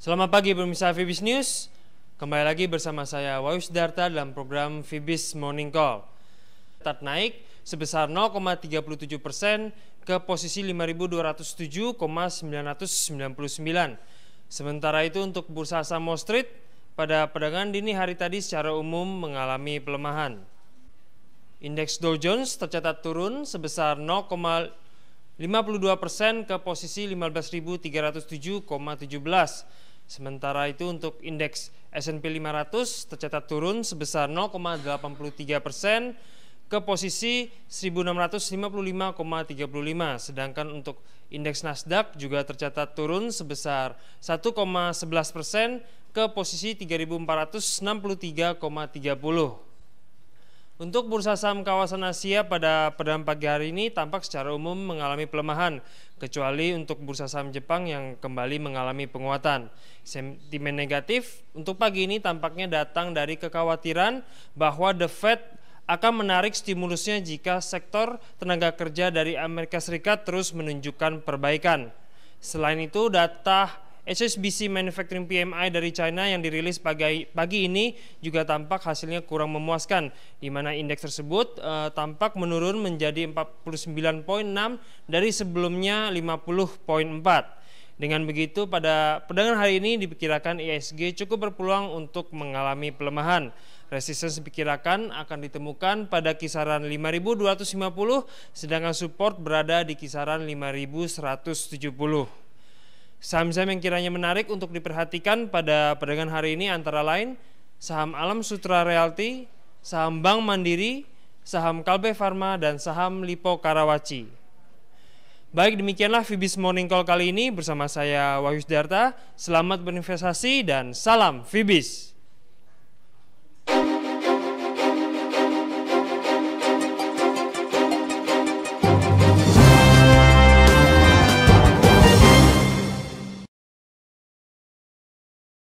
Selamat pagi pemirsa Vibis News. Kembali lagi bersama saya Wayus Darta dalam program Vibis Morning Call. Tat naik sebesar 0,37 persen ke posisi 5.207,999. Sementara itu untuk bursa saham Wall Street pada perdagangan dini hari tadi secara umum mengalami pelemahan. Indeks Dow Jones tercatat turun sebesar 0,52 persen ke posisi 15.307,17 Sementara itu untuk indeks S&P 500 tercatat turun sebesar 0,83 persen ke posisi 1655,35. Sedangkan untuk indeks Nasdaq juga tercatat turun sebesar 1,11 persen ke posisi 3463,30. Untuk bursa saham kawasan Asia pada perdagangan pagi hari ini tampak secara umum mengalami pelemahan, kecuali untuk bursa saham Jepang yang kembali mengalami penguatan. Sentimen negatif untuk pagi ini tampaknya datang dari kekhawatiran bahwa The Fed akan menarik stimulusnya jika sektor tenaga kerja dari Amerika Serikat terus menunjukkan perbaikan. Selain itu, data HSBC Manufacturing PMI dari China yang dirilis pagi, pagi ini juga tampak hasilnya kurang memuaskan, di mana indeks tersebut e, tampak menurun menjadi 49.6 dari sebelumnya 50.4. Dengan begitu, pada perdagangan hari ini diperkirakan ISG e cukup berpeluang untuk mengalami pelemahan. Resistance diperkirakan akan ditemukan pada kisaran 5.250, sedangkan support berada di kisaran 5.170. Saham-saham yang kiranya menarik untuk diperhatikan pada perdagangan hari ini antara lain saham Alam Sutra Realty, saham Bank Mandiri, saham Kalbe Farma, dan saham Lipo Karawaci. Baik demikianlah Fibis Morning Call kali ini bersama saya Wahyu Darta. Selamat berinvestasi dan salam Fibis.